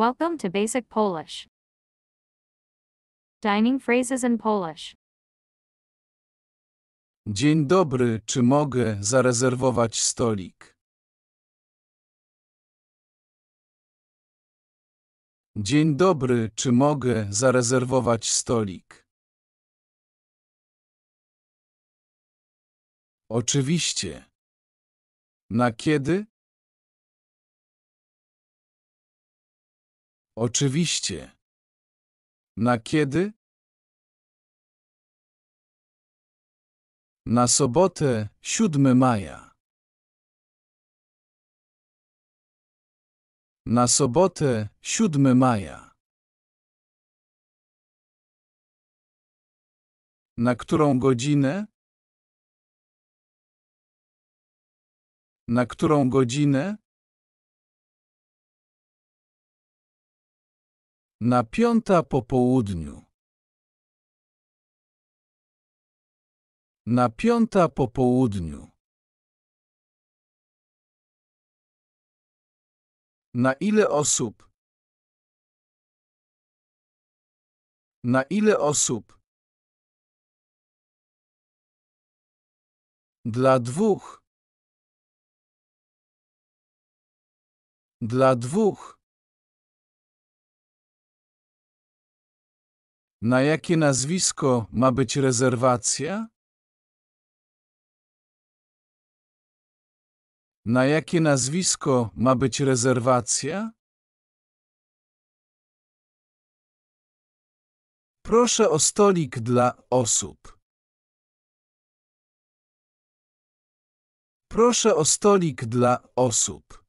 Welcome to Basic Polish. Dining phrases in Polish. Dzień dobry, czy mogę zarezerwować stolik? Dzień dobry, czy mogę zarezerwować stolik? Oczywiście. Na kiedy? Oczywiście. Na kiedy? Na sobotę, 7 maja. Na sobotę, 7 maja. Na którą godzinę? Na którą godzinę? Na piąta po południu. Na piąta po południu. Na ile osób? Na ile osób? Dla dwóch. Dla dwóch. Na jakie nazwisko ma być rezerwacja? Na jakie nazwisko ma być rezerwacja? Proszę o stolik dla osób. Proszę o stolik dla osób.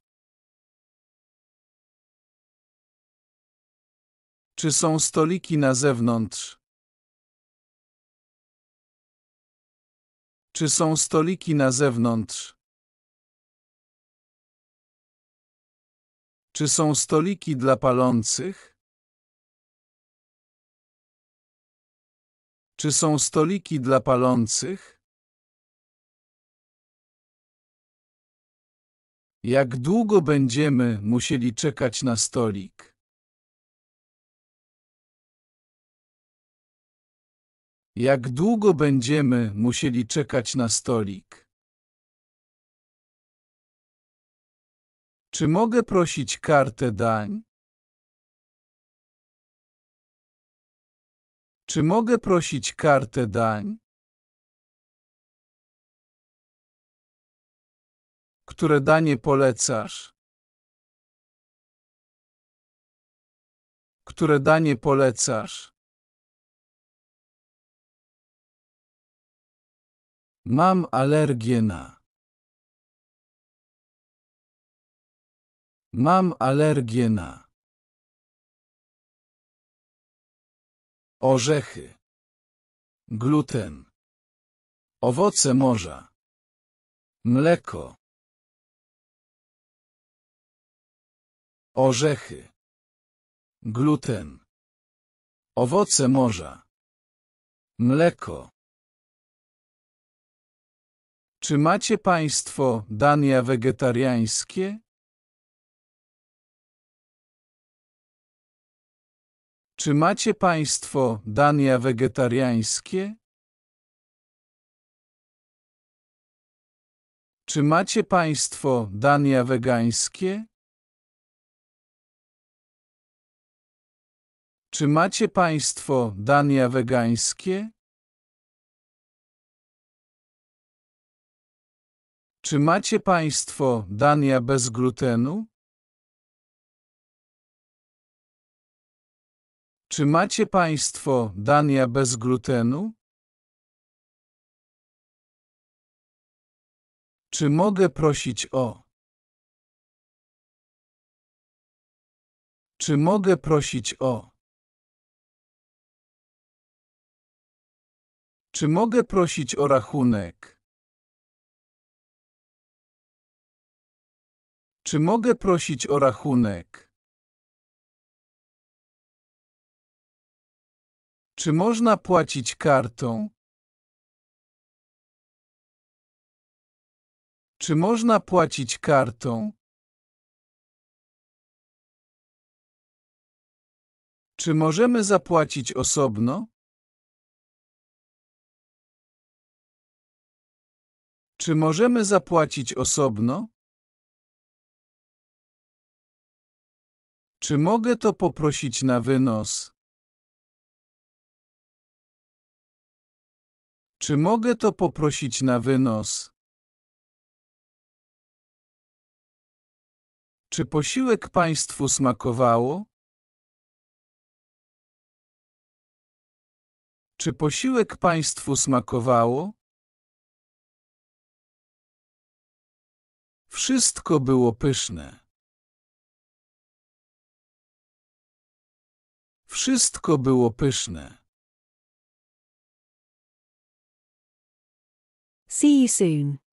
Czy są stoliki na zewnątrz? Czy są stoliki na zewnątrz? Czy są stoliki dla palących? Czy są stoliki dla palących? Jak długo będziemy musieli czekać na stolik? Jak długo będziemy musieli czekać na stolik? Czy mogę prosić kartę dań? Czy mogę prosić kartę dań? Które danie polecasz? Które danie polecasz? Mam alergię na. Mam alergię na. Orzechy. Gluten. Owoce morza. Mleko. Orzechy. Gluten. Owoce morza. Mleko. Czy macie Państwo dania wegetariańskie? Czy macie Państwo dania wegetariańskie? Czy macie Państwo dania wegańskie? Czy macie Państwo dania wegańskie? Czy macie Państwo dania bez glutenu? Czy macie Państwo dania bez glutenu? Czy mogę prosić o? Czy mogę prosić o? Czy mogę prosić o rachunek? Czy mogę prosić o rachunek? Czy można płacić kartą? Czy można płacić kartą? Czy możemy zapłacić osobno? Czy możemy zapłacić osobno? Czy mogę to poprosić na wynos? Czy mogę to poprosić na wynos? Czy posiłek Państwu smakowało? Czy posiłek Państwu smakowało? Wszystko było pyszne. Wszystko było pyszne. See you soon.